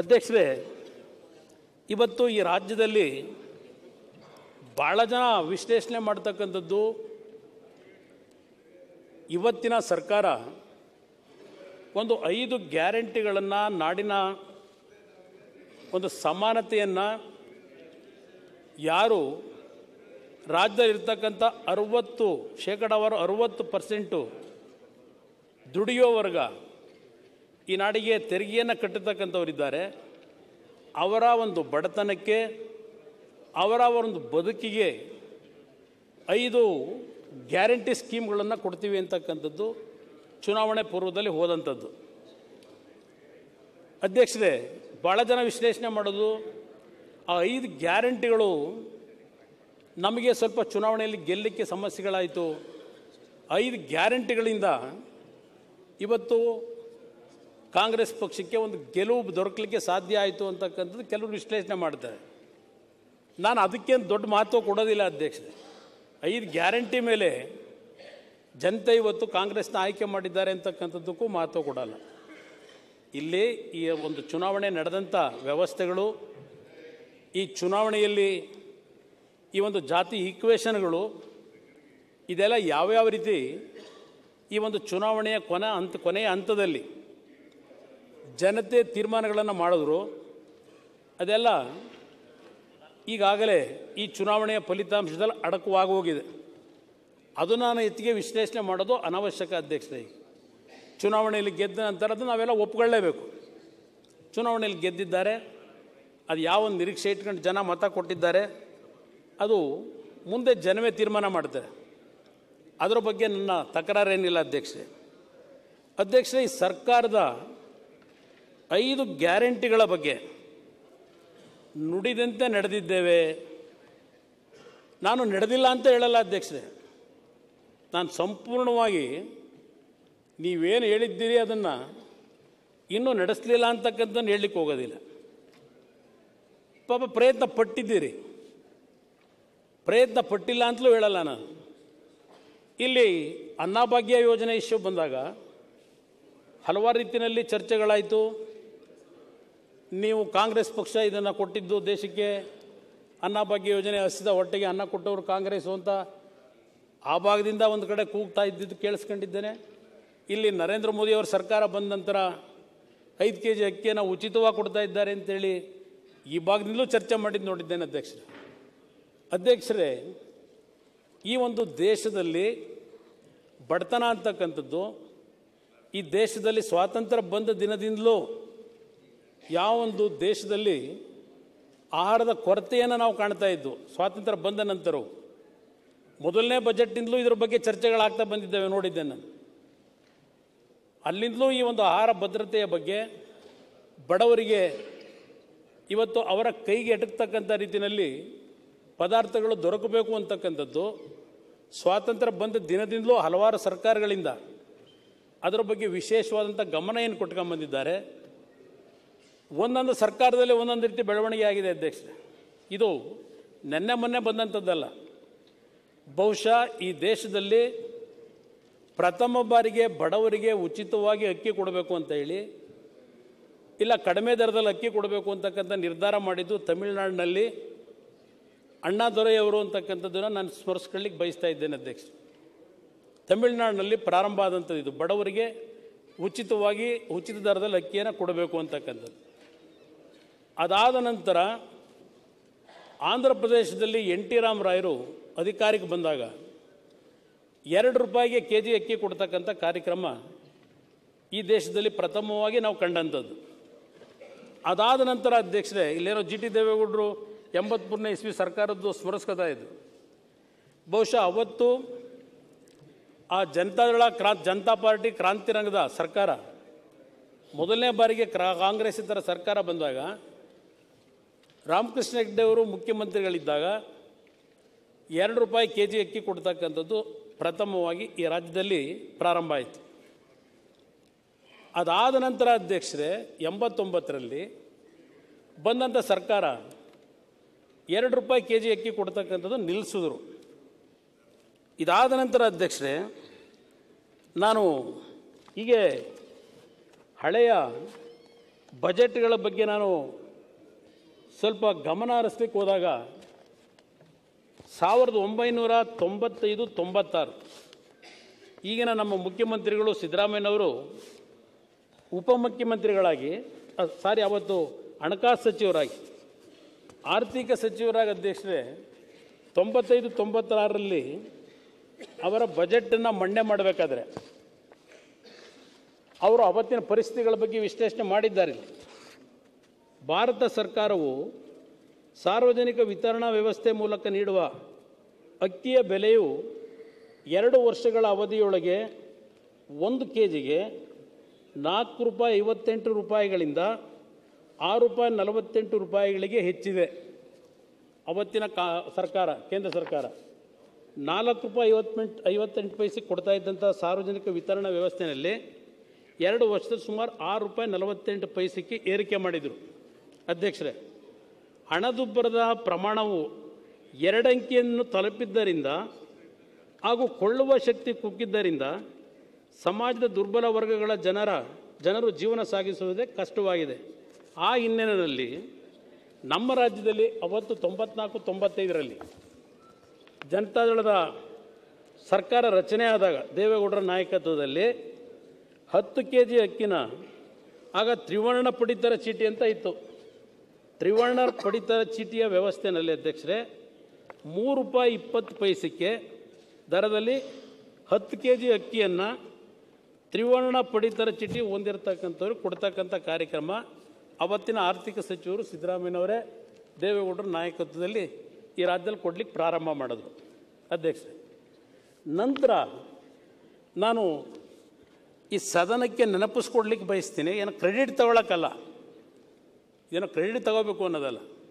ಅಧ್ಯಕ್ಷರೇ ಇವತ್ತು ಈ ರಾಜ್ಯದಲ್ಲಿ ಭಾಳ ಜನ ವಿಶ್ಲೇಷಣೆ ಮಾಡ್ತಕ್ಕಂಥದ್ದು ಇವತ್ತಿನ ಸರ್ಕಾರ ಒಂದು ಐದು ಗ್ಯಾರಂಟಿಗಳನ್ನು ನಾಡಿನ ಒಂದು ಸಮಾನತೆಯನ್ನು ಯಾರು ರಾಜ್ಯದಲ್ಲಿರ್ತಕ್ಕಂಥ ಅರುವತ್ತು ಶೇಕಡಾವಾರು ಅರುವತ್ತು ಪರ್ಸೆಂಟು ದುಡಿಯೋ ವರ್ಗ ಈ ನಾಡಿಗೆ ತೆರಿಗೆಯನ್ನು ಕಟ್ಟತಕ್ಕಂಥವರಿದ್ದಾರೆ ಅವರ ಒಂದು ಬಡತನಕ್ಕೆ ಅವರ ಒಂದು ಬದುಕಿಗೆ ಐದು ಗ್ಯಾರಂಟಿ ಸ್ಕೀಮ್ಗಳನ್ನು ಕೊಡ್ತೀವಿ ಅಂತಕ್ಕಂಥದ್ದು ಚುನಾವಣೆ ಪೂರ್ವದಲ್ಲಿ ಹೋದಂಥದ್ದು ಅಧ್ಯಕ್ಷರೇ ಭಾಳ ಜನ ವಿಶ್ಲೇಷಣೆ ಮಾಡೋದು ಆ ಐದು ಗ್ಯಾರಂಟಿಗಳು ನಮಗೆ ಸ್ವಲ್ಪ ಚುನಾವಣೆಯಲ್ಲಿ ಗೆಲ್ಲಲಿಕ್ಕೆ ಸಮಸ್ಯೆಗಳಾಯಿತು ಐದು ಗ್ಯಾರಂಟಿಗಳಿಂದ ಇವತ್ತು ಕಾಂಗ್ರೆಸ್ ಪಕ್ಷಕ್ಕೆ ಒಂದು ಗೆಲುವು ದೊರಕಲಿಕ್ಕೆ ಸಾಧ್ಯ ಆಯಿತು ಅಂತಕ್ಕಂಥದ್ದು ಕೆಲವರು ವಿಶ್ಲೇಷಣೆ ಮಾಡ್ತಾರೆ ನಾನು ಅದಕ್ಕೇನು ದೊಡ್ಡ ಮಹತ್ವ ಕೊಡೋದಿಲ್ಲ ಅಧ್ಯಕ್ಷ ಐದು ಗ್ಯಾರಂಟಿ ಮೇಲೆ ಜನತೆ ಇವತ್ತು ಕಾಂಗ್ರೆಸ್ನ ಆಯ್ಕೆ ಮಾಡಿದ್ದಾರೆ ಅಂತಕ್ಕಂಥದ್ದಕ್ಕೂ ಮಹತ್ವ ಕೊಡಲ್ಲ ಇಲ್ಲಿ ಈ ಒಂದು ಚುನಾವಣೆ ನಡೆದಂಥ ವ್ಯವಸ್ಥೆಗಳು ಈ ಚುನಾವಣೆಯಲ್ಲಿ ಈ ಒಂದು ಜಾತಿ ಈಕ್ವೇಷನ್ಗಳು ಇದೆಲ್ಲ ಯಾವ್ಯಾವ ರೀತಿ ಈ ಒಂದು ಚುನಾವಣೆಯ ಕೊನೆ ಹಂತ ಕೊನೆಯ ಹಂತದಲ್ಲಿ ಜನತೆ ತೀರ್ಮಾನಗಳನ್ನು ಮಾಡಿದ್ರು ಅದೆಲ್ಲ ಈಗಾಗಲೇ ಈ ಚುನಾವಣೆಯ ಫಲಿತಾಂಶದಲ್ಲಿ ಅಡಕವಾಗೋಗಿದೆ ಅದು ನಾನು ಎತ್ತಿಗೆ ವಿಶ್ಲೇಷಣೆ ಮಾಡೋದು ಅನಾವಶ್ಯಕ ಅಧ್ಯಕ್ಷತೆ ಚುನಾವಣೆಯಲ್ಲಿ ಗೆದ್ದ ನಂತರ ಅದು ನಾವೆಲ್ಲ ಒಪ್ಕೊಳ್ಳೇಬೇಕು ಚುನಾವಣೆಯಲ್ಲಿ ಗೆದ್ದಿದ್ದಾರೆ ಅದು ಯಾವ ನಿರೀಕ್ಷೆ ಇಟ್ಕೊಂಡು ಜನ ಮತ ಕೊಟ್ಟಿದ್ದಾರೆ ಅದು ಮುಂದೆ ಜನವೇ ತೀರ್ಮಾನ ಮಾಡ್ತಾರೆ ಅದರ ಬಗ್ಗೆ ನನ್ನ ತಕರಾರೇನಿಲ್ಲ ಅಧ್ಯಕ್ಷೆ ಅಧ್ಯಕ್ಷ ಈ ಸರ್ಕಾರದ ಐದು ಗ್ಯಾರಂಟಿಗಳ ಬಗ್ಗೆ ನುಡಿದಂತೆ ನಡೆದಿದ್ದೇವೆ ನಾನು ನಡೆದಿಲ್ಲ ಅಂತ ಹೇಳಲ್ಲ ಅಧ್ಯಕ್ಷರೇ ನಾನು ಸಂಪೂರ್ಣವಾಗಿ ನೀವೇನು ಹೇಳಿದ್ದೀರಿ ಅದನ್ನು ಇನ್ನೂ ನಡೆಸಲಿಲ್ಲ ಅಂತಕ್ಕಂಥದ್ದು ಹೇಳಲಿಕ್ಕೆ ಹೋಗೋದಿಲ್ಲ ಪಾಪ ಪ್ರಯತ್ನ ಪಟ್ಟಿದ್ದೀರಿ ಪ್ರಯತ್ನ ಪಟ್ಟಿಲ್ಲ ಅಂತಲೂ ಹೇಳಲ್ಲ ನಾನು ಇಲ್ಲಿ ಅನ್ನಭಾಗ್ಯ ಯೋಜನೆ ಇಶ್ಯೂ ಬಂದಾಗ ಹಲವಾರು ರೀತಿಯಲ್ಲಿ ಚರ್ಚೆಗಳಾಯಿತು ನೀವು ಕಾಂಗ್ರೆಸ್ ಪಕ್ಷ ಇದನ್ನು ಕೊಟ್ಟಿದ್ದು ದೇಶಕ್ಕೆ ಅನ್ನಭಾಗ್ಯ ಯೋಜನೆ ಹಸಿದ ಹೊಟ್ಟೆಗೆ ಅನ್ನ ಕೊಟ್ಟವರು ಕಾಂಗ್ರೆಸ್ ಅಂತ ಆ ಭಾಗದಿಂದ ಒಂದು ಕಡೆ ಕೂಗ್ತಾ ಇದ್ದಿದ್ದು ಕೇಳಿಸ್ಕೊಂಡಿದ್ದೇನೆ ಇಲ್ಲಿ ನರೇಂದ್ರ ಅವರ ಸರ್ಕಾರ ಬಂದ ನಂತರ ಐದು ಕೆ ಜಿ ಅಕ್ಕಿಯನ್ನು ಉಚಿತವಾಗಿ ಕೊಡ್ತಾ ಇದ್ದಾರೆ ಅಂತೇಳಿ ಈ ಭಾಗದಿಂದಲೂ ಚರ್ಚೆ ಮಾಡಿದ್ದು ನೋಡಿದ್ದೇನೆ ಅಧ್ಯಕ್ಷರೇ ಅಧ್ಯಕ್ಷರೇ ಈ ಒಂದು ದೇಶದಲ್ಲಿ ಬಡತನ ಅಂತಕ್ಕಂಥದ್ದು ಈ ದೇಶದಲ್ಲಿ ಸ್ವಾತಂತ್ರ್ಯ ಬಂದ ದಿನದಿಂದಲೂ ಯಾವೊಂದು ದೇಶದಲ್ಲಿ ಆಹಾರದ ಕೊರತೆಯನ್ನು ನಾವು ಕಾಣ್ತಾ ಇದ್ದು ಸ್ವಾತಂತ್ರ್ಯ ಬಂದ ನಂತರ ಮೊದಲನೇ ಬಜೆಟ್ನಿಂದಲೂ ಇದರ ಬಗ್ಗೆ ಚರ್ಚೆಗಳಾಗ್ತಾ ಬಂದಿದ್ದೇವೆ ನೋಡಿದ್ದೆ ನಾನು ಅಲ್ಲಿಂದಲೂ ಈ ಒಂದು ಆಹಾರ ಭದ್ರತೆಯ ಬಗ್ಗೆ ಬಡವರಿಗೆ ಇವತ್ತು ಅವರ ಕೈಗೆ ಎಟಕ್ತಕ್ಕಂಥ ರೀತಿಯಲ್ಲಿ ಪದಾರ್ಥಗಳು ದೊರಕಬೇಕು ಅಂತಕ್ಕಂಥದ್ದು ಸ್ವಾತಂತ್ರ್ಯ ಬಂದ ದಿನದಿಂದಲೂ ಹಲವಾರು ಸರ್ಕಾರಗಳಿಂದ ಅದರ ಬಗ್ಗೆ ವಿಶೇಷವಾದಂಥ ಗಮನ ಏನು ಕೊಟ್ಕೊಂಬಂದಿದ್ದಾರೆ ಒಂದೊಂದು ಸರ್ಕಾರದಲ್ಲಿ ಒಂದೊಂದು ರೀತಿ ಬೆಳವಣಿಗೆ ಆಗಿದೆ ಅಧ್ಯಕ್ಷ ಇದು ನೆನ್ನೆ ಮೊನ್ನೆ ಬಂದಂಥದ್ದಲ್ಲ ಬಹುಶಃ ಈ ದೇಶದಲ್ಲಿ ಪ್ರಥಮ ಬಾರಿಗೆ ಬಡವರಿಗೆ ಉಚಿತವಾಗಿ ಅಕ್ಕಿ ಕೊಡಬೇಕು ಅಂತ ಹೇಳಿ ಇಲ್ಲ ಕಡಿಮೆ ದರದಲ್ಲಿ ಅಕ್ಕಿ ಕೊಡಬೇಕು ಅಂತಕ್ಕಂಥ ನಿರ್ಧಾರ ಮಾಡಿದ್ದು ತಮಿಳುನಾಡಿನಲ್ಲಿ ಅಣ್ಣಾ ದೊರೆಯವರು ಅಂತಕ್ಕಂಥದ್ದನ್ನು ನಾನು ಸ್ಮರಿಸ್ಕೊಳ್ಳಿಕ್ಕೆ ಬಯಸ್ತಾ ಇದ್ದೇನೆ ಅಧ್ಯಕ್ಷ ತಮಿಳುನಾಡಿನಲ್ಲಿ ಪ್ರಾರಂಭ ಆದಂಥದ್ದು ಇದು ಬಡವರಿಗೆ ಉಚಿತವಾಗಿ ಉಚಿತ ದರದಲ್ಲಿ ಅಕ್ಕಿಯನ್ನು ಕೊಡಬೇಕು ಅಂತಕ್ಕಂಥದ್ದು ಅದಾದ ನಂತರ ಆಂಧ್ರ ಪ್ರದೇಶದಲ್ಲಿ ಎನ್ ಟಿ ರಾಮರಾಯರು ಅಧಿಕಾರಕ್ಕೆ ಬಂದಾಗ ಎರಡು ರೂಪಾಯಿಗೆ ಕೆ ಜಿ ಅಕ್ಕಿ ಕೊಡ್ತಕ್ಕಂಥ ಕಾರ್ಯಕ್ರಮ ಈ ದೇಶದಲ್ಲಿ ಪ್ರಥಮವಾಗಿ ನಾವು ಕಂಡಂಥದ್ದು ಅದಾದ ನಂತರ ಅಧ್ಯಕ್ಷರೇ ಇಲ್ಲೇನೋ ಜಿ ಟಿ ದೇವೇಗೌಡರು ಎಂಬತ್ಮೂರನೇ ಇಸ್ವಿ ಸರ್ಕಾರದ್ದು ಸ್ಮರಿಸ್ಕೋತಾ ಇದು ಬಹುಶಃ ಅವತ್ತು ಆ ಜನತಾದಳ ಕ್ರಾ ಜನತಾ ಪಾರ್ಟಿ ಕ್ರಾಂತಿರಂಗದ ಸರ್ಕಾರ ಮೊದಲನೇ ಬಾರಿಗೆ ಕ್ರಾ ಕಾಂಗ್ರೆಸ್ ಇತರ ಸರ್ಕಾರ ಬಂದಾಗ ರಾಮಕೃಷ್ಣ ಅವರು ಮುಖ್ಯಮಂತ್ರಿಗಳಿದ್ದಾಗ ಎರಡು ರೂಪಾಯಿ ಕೆ ಜಿ ಅಕ್ಕಿ ಕೊಡ್ತಕ್ಕಂಥದ್ದು ಪ್ರಥಮವಾಗಿ ಈ ರಾಜ್ಯದಲ್ಲಿ ಪ್ರಾರಂಭ ಆಯಿತು ಅದಾದ ನಂತರ ಅಧ್ಯಕ್ಷರೇ ಎಂಬತ್ತೊಂಬತ್ತರಲ್ಲಿ ಬಂದಂಥ ಸರ್ಕಾರ ಎರಡು ರೂಪಾಯಿ ಕೆ ಜಿ ಅಕ್ಕಿ ಕೊಡ್ತಕ್ಕಂಥದ್ದು ನಿಲ್ಲಿಸಿದ್ರು ಇದಾದ ನಂತರ ಅಧ್ಯಕ್ಷರೇ ನಾನು ಹೀಗೆ ಹಳೆಯ ಬಜೆಟ್ಗಳ ಬಗ್ಗೆ ನಾನು ಸ್ವಲ್ಪ ಗಮನ ಹರಿಸ್ಲಿಕ್ಕೆ ಹೋದಾಗ ಸಾವಿರದ ಒಂಬೈನೂರ ತೊಂಬತ್ತೈದು ತೊಂಬತ್ತಾರು ಈಗಿನ ನಮ್ಮ ಮುಖ್ಯಮಂತ್ರಿಗಳು ಸಿದ್ದರಾಮಯ್ಯನವರು ಉಪಮುಖ್ಯಮಂತ್ರಿಗಳಾಗಿ ಸಾರಿ ಅವತ್ತು ಹಣಕಾಸು ಸಚಿವರಾಗಿ ಆರ್ಥಿಕ ಸಚಿವರಾಗಿ ಅಧ್ಯಕ್ಷರೇ ತೊಂಬತ್ತೈದು ತೊಂಬತ್ತಾರರಲ್ಲಿ ಅವರ ಬಜೆಟನ್ನು ಮಂಡನೆ ಮಾಡಬೇಕಾದ್ರೆ ಅವರು ಅವತ್ತಿನ ಪರಿಸ್ಥಿತಿಗಳ ಬಗ್ಗೆ ವಿಶ್ಲೇಷಣೆ ಮಾಡಿದ್ದಾರೆ ಭಾರತ ಸರ್ಕಾರವು ಸಾರ್ವಜನಿಕ ವಿತರಣಾ ವ್ಯವಸ್ಥೆ ಮೂಲಕ ನೀಡುವ ಅಕ್ಕಿಯ ಬೆಲೆಯು ಎರಡು ವರ್ಷಗಳ ಅವಧಿಯೊಳಗೆ ಒಂದು ಕೆ ಜಿಗೆ ನಾಲ್ಕು ರೂಪಾಯಿ ಐವತ್ತೆಂಟು ರೂಪಾಯಿಗಳಿಂದ ಆರು ರೂಪಾಯಿ ನಲವತ್ತೆಂಟು ರೂಪಾಯಿಗಳಿಗೆ ಹೆಚ್ಚಿದೆ ಅವತ್ತಿನ ಕಾ ಸರ್ಕಾರ ಕೇಂದ್ರ ಸರ್ಕಾರ ನಾಲ್ಕು ರೂಪಾಯಿ ಐವತ್ತೆಂಟು ಐವತ್ತೆಂಟು ಪೈಸೆ ಕೊಡ್ತಾ ಇದ್ದಂಥ ಸಾರ್ವಜನಿಕ ವಿತರಣಾ ವ್ಯವಸ್ಥೆಯಲ್ಲಿ ಎರಡು ವರ್ಷದ ಸುಮಾರು ಆರು ರೂಪಾಯಿ ನಲವತ್ತೆಂಟು ಪೈಸೆಗೆ ಏರಿಕೆ ಮಾಡಿದರು ಅಧ್ಯಕ್ಷರೇ ಹಣದುಬ್ಬರದ ಪ್ರಮಾಣವು ಎರಡಂಕಿಯನ್ನು ತಲುಪಿದ್ದರಿಂದ ಹಾಗೂ ಕೊಳ್ಳುವ ಶಕ್ತಿ ಕುಗ್ಗಿದ್ದರಿಂದ ಸಮಾಜದ ದುರ್ಬಲ ವರ್ಗಗಳ ಜನರ ಜನರು ಜೀವನ ಸಾಗಿಸುವುದೇ ಕಷ್ಟವಾಗಿದೆ ಆ ಹಿನ್ನೆಲೆಯಲ್ಲಿ ನಮ್ಮ ರಾಜ್ಯದಲ್ಲಿ ಅವತ್ತು ತೊಂಬತ್ನಾಲ್ಕು ತೊಂಬತ್ತೈದರಲ್ಲಿ ಜನತಾದಳದ ಸರ್ಕಾರ ರಚನೆ ಆದಾಗ ದೇವೇಗೌಡರ ನಾಯಕತ್ವದಲ್ಲಿ ಹತ್ತು ಕೆ ಜಿ ಅಕ್ಕಿನ ಆಗ ತ್ರಿವರ್ಣ ಪಡಿತರ ಚೀಟಿ ಅಂತ ಇತ್ತು ತ್ರಿವರ್ಣ ಪಡಿತರ ಚೀಟಿಯ ವ್ಯವಸ್ಥೆಯಲ್ಲಿ ಅಧ್ಯಕ್ಷರೇ ಮೂರು ರೂಪಾಯಿ ಇಪ್ಪತ್ತು ಪೈಸಕ್ಕೆ ದರದಲ್ಲಿ ಹತ್ತು ಕೆ ಜಿ ಅಕ್ಕಿಯನ್ನು ತ್ರಿವರ್ಣ ಪಡಿತರ ಚೀಟಿ ಹೊಂದಿರತಕ್ಕಂಥವ್ರು ಕೊಡ್ತಕ್ಕಂಥ ಕಾರ್ಯಕ್ರಮ ಅವತ್ತಿನ ಆರ್ಥಿಕ ಸಚಿವರು ಸಿದ್ದರಾಮಯ್ಯನವರೇ ದೇವೇಗೌಡರ ನಾಯಕತ್ವದಲ್ಲಿ ಈ ರಾಜ್ಯದಲ್ಲಿ ಕೊಡಲಿಕ್ಕೆ ಪ್ರಾರಂಭ ಮಾಡಿದ್ರು ಅಧ್ಯಕ್ಷ ನಂತರ ನಾನು ಈ ಸದನಕ್ಕೆ ನೆನಪಿಸ್ಕೊಡ್ಲಿಕ್ಕೆ ಬಯಸ್ತೀನಿ ಏನು ಕ್ರೆಡಿಟ್ ತಗೊಳಕ್ಕಲ್ಲ ಏನೋ ಕ್ರೆಡಿಟ್ ತಗೋಬೇಕು ಅನ್ನೋದಲ್ಲ